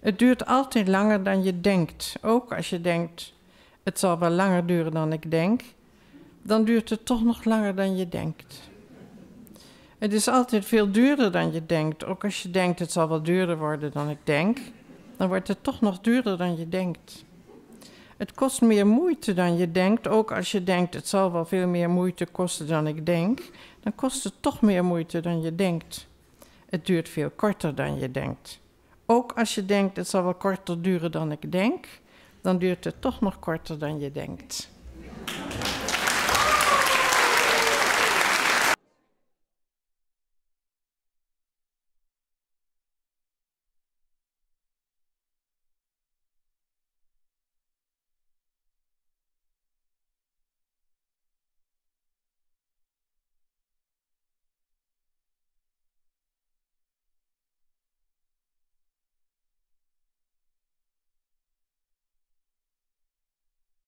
Het duurt altijd langer dan je denkt. Ook als je denkt, het zal wel langer duren dan ik denk, dan duurt het toch nog langer dan je denkt. Het is altijd veel duurder dan je denkt. Ook als je denkt, het zal wel duurder worden dan ik denk, dan wordt het toch nog duurder dan je denkt. Het kost meer moeite dan je denkt. Ook als je denkt, het zal wel veel meer moeite kosten dan ik denk, dan kost het toch meer moeite dan je denkt. Het duurt veel korter dan je denkt ook als je denkt, het zal wel korter duren dan ik denk, dan duurt het toch nog korter dan je denkt.